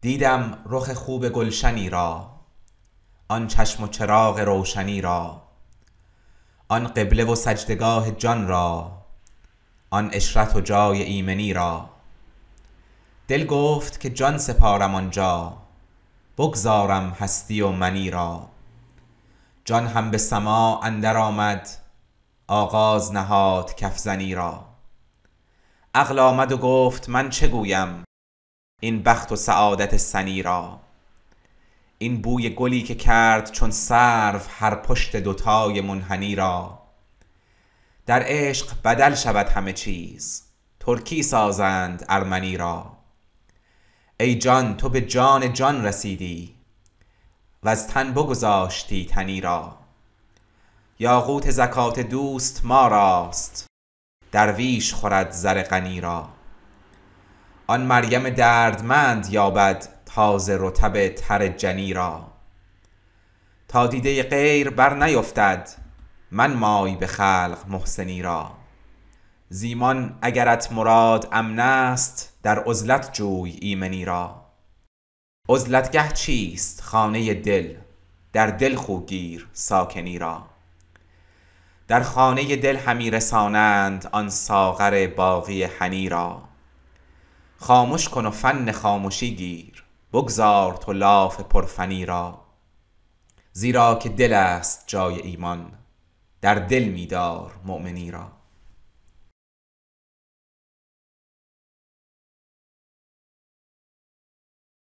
دیدم رخ خوب گلشنی را آن چشم و چراغ روشنی را آن قبله و سجدگاه جان را آن اشرت و جای ایمنی را دل گفت که جان سپارم آنجا بگذارم هستی و منی را جان هم به سما اندر آمد آغاز نهاد کفزنی را عقل آمد و گفت من چه گویم این بخت و سعادت سنی را این بوی گلی که کرد چون سرف هر پشت دوتای منحنی را در عشق بدل شود همه چیز ترکی سازند ارمنی را ای جان تو به جان جان رسیدی و از تن بگذاشتی تنی را یاقوت زکات دوست ما راست درویش خورد زر غنی را آن مریم دردمند یابد تازه رتب تر جنی را تا دیده غیر بر نیفتد من مای به خلق محسنی را زیمان اگرت مراد امن است در عزلت جوی ایمنی را عزلتگه چیست خانه دل در دل خوگیر ساکنی را در خانه دل همی رسانند آن ساغر باقی هنی را خاموش کن و فن خاموشی گیر بگذار تو لاف پرفنی را زیرا که دل است جای ایمان در دل میدار مؤمنی را